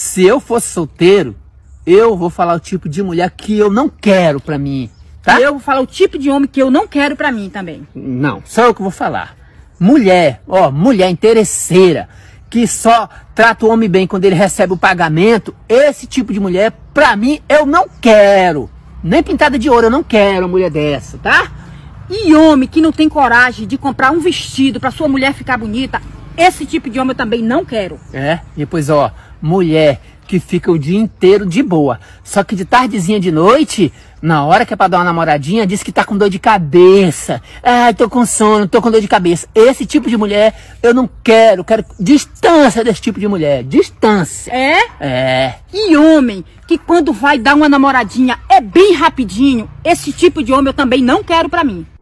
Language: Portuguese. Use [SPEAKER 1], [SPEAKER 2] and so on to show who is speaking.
[SPEAKER 1] Se eu fosse solteiro, eu vou falar o tipo de mulher que eu não quero pra mim, tá? Eu vou falar o tipo de homem que eu não quero pra mim também. Não, só eu que vou falar. Mulher, ó, mulher interesseira, que só trata o homem bem quando ele recebe o pagamento, esse tipo de mulher, pra mim, eu não quero. Nem pintada
[SPEAKER 2] de ouro, eu não quero uma mulher dessa, tá? E homem que não tem coragem de comprar um vestido pra sua mulher ficar bonita, esse tipo de homem eu também não quero.
[SPEAKER 1] É, e depois, ó, mulher que fica o dia inteiro de boa. Só que de tardezinha de noite, na hora que é pra dar uma namoradinha, diz que tá com dor de cabeça. Ai, ah, tô com sono, tô com dor de cabeça. Esse tipo de mulher eu não quero, quero distância desse tipo de mulher. Distância. É? É.
[SPEAKER 2] E homem que quando vai dar uma namoradinha é bem rapidinho, esse tipo de homem eu também não quero pra mim.